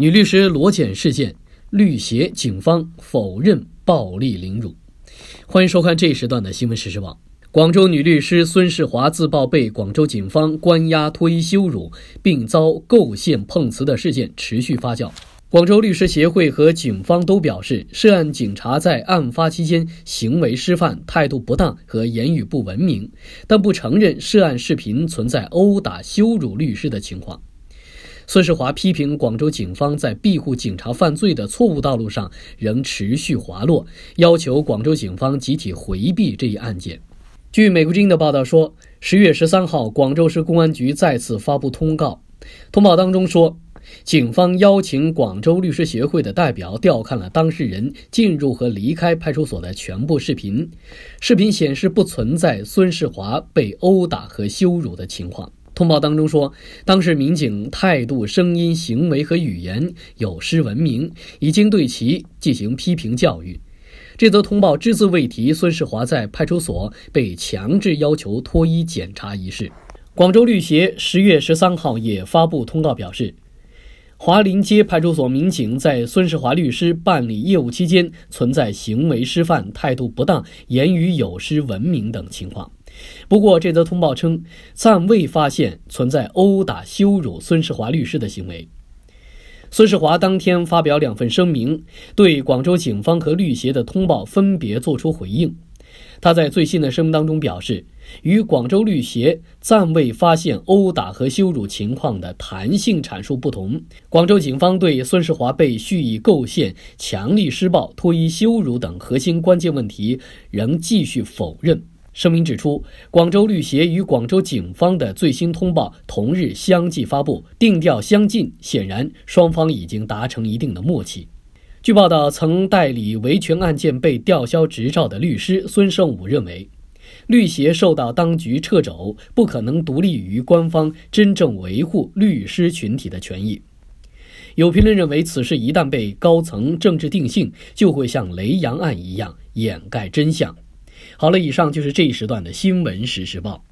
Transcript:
女律师裸检事件，律协、警方否认暴力凌辱。欢迎收看这一时段的新闻实时网。广州女律师孙世华自曝被广州警方关押、脱衣羞辱，并遭构陷碰瓷的事件持续发酵。广州律师协会和警方都表示，涉案警察在案发期间行为失范、态度不当和言语不文明，但不承认涉案视频存在殴打、羞辱律师的情况。孙世华批评广州警方在庇护警察犯罪的错误道路上仍持续滑落，要求广州警方集体回避这一案件。据美国《音的报道说，十月十三号，广州市公安局再次发布通告，通报当中说，警方邀请广州律师协会的代表调看了当事人进入和离开派出所的全部视频，视频显示不存在孙世华被殴打和羞辱的情况。通报当中说，当时民警态度、声音、行为和语言有失文明，已经对其进行批评教育。这则通报只字未提孙世华在派出所被强制要求脱衣检查一事。广州律协十月十三号也发布通告表示，华林街派出所民警在孙世华律师办理业务期间存在行为失范、态度不当、言语有失文明等情况。不过，这则通报称暂未发现存在殴打、羞辱孙世华律师的行为。孙世华当天发表两份声明，对广州警方和律协的通报分别作出回应。他在最新的声明当中表示，与广州律协暂未发现殴打和羞辱情况的弹性阐述不同，广州警方对孙世华被蓄意构陷、强力施暴、脱衣羞辱等核心关键问题仍继续否认。声明指出，广州律协与广州警方的最新通报同日相继发布，定调相近，显然双方已经达成一定的默契。据报道，曾代理维权案件被吊销执照的律师孙胜武认为，律协受到当局掣肘，不可能独立于官方，真正维护律师群体的权益。有评论认为，此事一旦被高层政治定性，就会像雷洋案一样掩盖真相。好了，以上就是这一时段的新闻实时报。